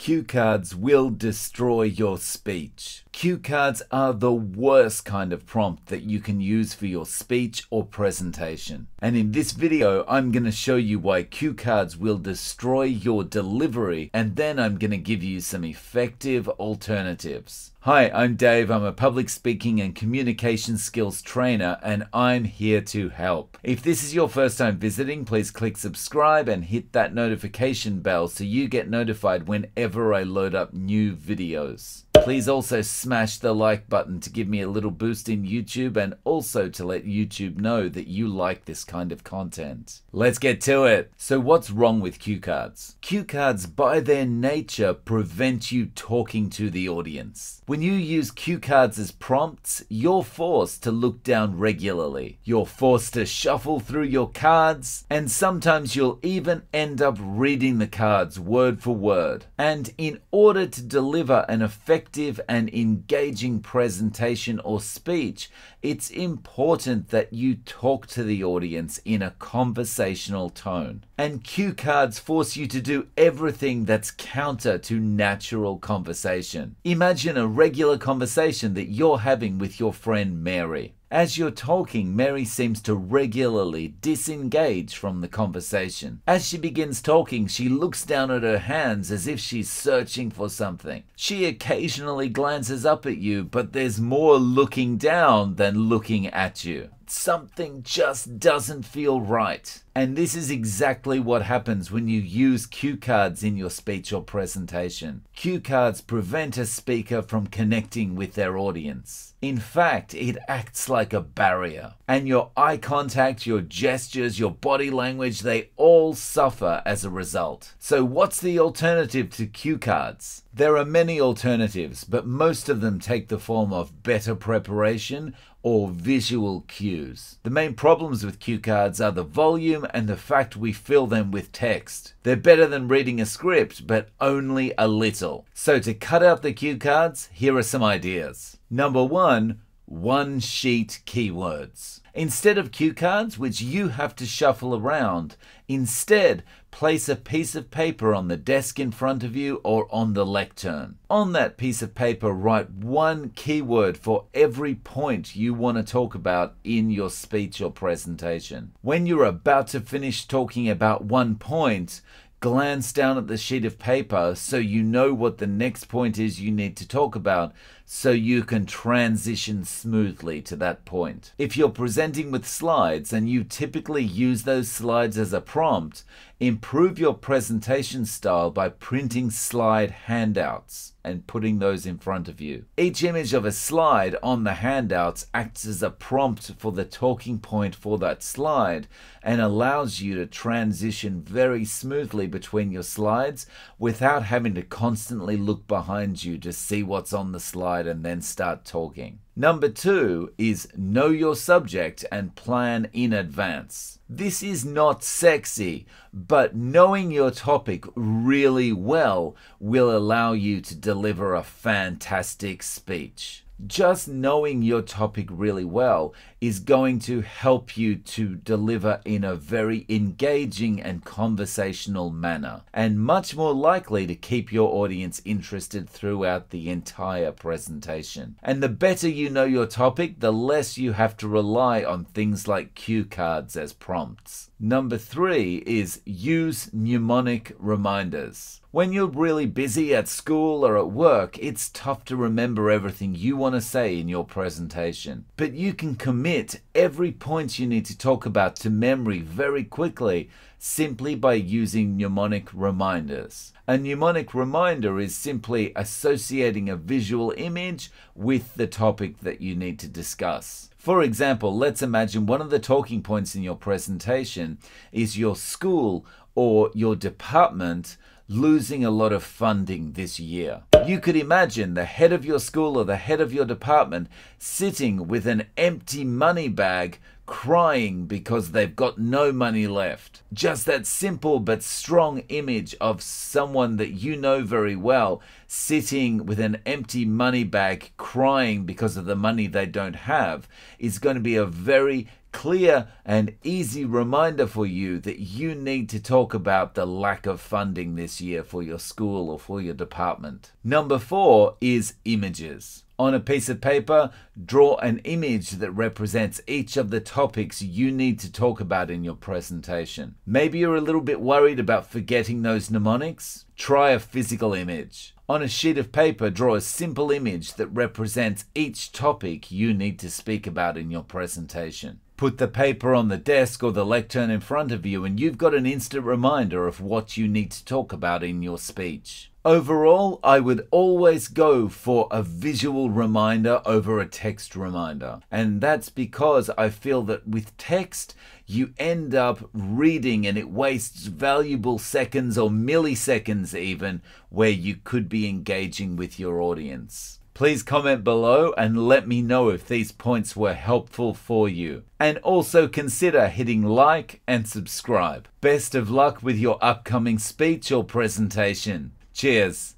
cue cards will destroy your speech. Cue cards are the worst kind of prompt that you can use for your speech or presentation. And in this video, I'm going to show you why cue cards will destroy your delivery, and then I'm going to give you some effective alternatives. Hi, I'm Dave. I'm a public speaking and communication skills trainer, and I'm here to help. If this is your first time visiting, please click subscribe and hit that notification bell so you get notified whenever I load up new videos. Please also smash the like button to give me a little boost in YouTube and also to let YouTube know that you like this kind of content. Let's get to it. So what's wrong with cue cards? Cue cards by their nature prevent you talking to the audience. When you use cue cards as prompts, you're forced to look down regularly. You're forced to shuffle through your cards and sometimes you'll even end up reading the cards word for word. And in order to deliver an effective effective and engaging presentation or speech it's important that you talk to the audience in a conversational tone. And cue cards force you to do everything that's counter to natural conversation. Imagine a regular conversation that you're having with your friend Mary. As you're talking, Mary seems to regularly disengage from the conversation. As she begins talking, she looks down at her hands as if she's searching for something. She occasionally glances up at you, but there's more looking down than looking at you. Something just doesn't feel right. And this is exactly what happens when you use cue cards in your speech or presentation. Cue cards prevent a speaker from connecting with their audience. In fact, it acts like a barrier. And your eye contact, your gestures, your body language, they all suffer as a result. So, what's the alternative to cue cards? There are many alternatives, but most of them take the form of better preparation or visual cues. The main problems with cue cards are the volume volume and the fact we fill them with text. They're better than reading a script, but only a little. So to cut out the cue cards, here are some ideas. Number one, one sheet keywords. Instead of cue cards, which you have to shuffle around, instead place a piece of paper on the desk in front of you or on the lectern. On that piece of paper, write one keyword for every point you want to talk about in your speech or presentation. When you're about to finish talking about one point, glance down at the sheet of paper so you know what the next point is you need to talk about so you can transition smoothly to that point. If you're presenting with slides and you typically use those slides as a prompt, improve your presentation style by printing slide handouts and putting those in front of you. Each image of a slide on the handouts acts as a prompt for the talking point for that slide and allows you to transition very smoothly between your slides without having to constantly look behind you to see what's on the slide and then start talking. Number two is know your subject and plan in advance. This is not sexy, but knowing your topic really well will allow you to deliver a fantastic speech just knowing your topic really well is going to help you to deliver in a very engaging and conversational manner, and much more likely to keep your audience interested throughout the entire presentation. And the better you know your topic, the less you have to rely on things like cue cards as prompts. Number three is use mnemonic reminders. When you're really busy at school or at work, it's tough to remember everything you want want to say in your presentation. But you can commit every point you need to talk about to memory very quickly simply by using mnemonic reminders. A mnemonic reminder is simply associating a visual image with the topic that you need to discuss. For example, let's imagine one of the talking points in your presentation is your school or your department losing a lot of funding this year. You could imagine the head of your school or the head of your department sitting with an empty money bag crying because they've got no money left. Just that simple but strong image of someone that you know very well sitting with an empty money bag crying because of the money they don't have is going to be a very clear and easy reminder for you that you need to talk about the lack of funding this year for your school or for your department. Number four is images. On a piece of paper, draw an image that represents each of the topics you need to talk about in your presentation. Maybe you're a little bit worried about forgetting those mnemonics? Try a physical image. On a sheet of paper, draw a simple image that represents each topic you need to speak about in your presentation put the paper on the desk or the lectern in front of you, and you've got an instant reminder of what you need to talk about in your speech. Overall, I would always go for a visual reminder over a text reminder. And that's because I feel that with text, you end up reading and it wastes valuable seconds or milliseconds even where you could be engaging with your audience. Please comment below and let me know if these points were helpful for you. And also consider hitting like and subscribe. Best of luck with your upcoming speech or presentation. Cheers.